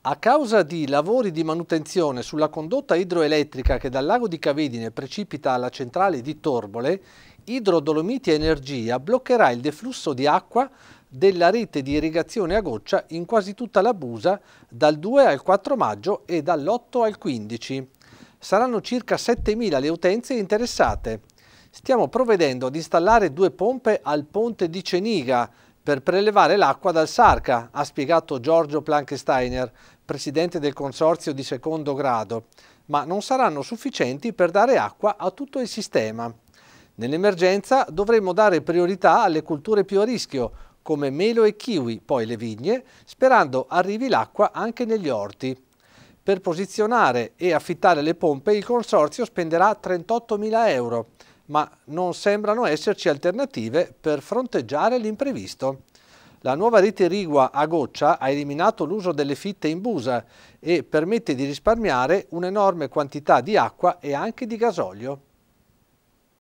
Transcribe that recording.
A causa di lavori di manutenzione sulla condotta idroelettrica che dal lago di Cavedine precipita alla centrale di Torbole, Idrodolomiti Energia bloccherà il deflusso di acqua della rete di irrigazione a goccia in quasi tutta la Busa dal 2 al 4 maggio e dall'8 al 15. Saranno circa 7.000 le utenze interessate. Stiamo provvedendo ad installare due pompe al ponte di Ceniga, per prelevare l'acqua dal Sarca, ha spiegato Giorgio Plankensteiner, presidente del consorzio di secondo grado, ma non saranno sufficienti per dare acqua a tutto il sistema. Nell'emergenza dovremo dare priorità alle culture più a rischio, come melo e kiwi, poi le vigne, sperando arrivi l'acqua anche negli orti. Per posizionare e affittare le pompe il consorzio spenderà 38.000 euro, ma non sembrano esserci alternative per fronteggiare l'imprevisto. La nuova rete Rigua a goccia ha eliminato l'uso delle fitte in busa e permette di risparmiare un'enorme quantità di acqua e anche di gasolio.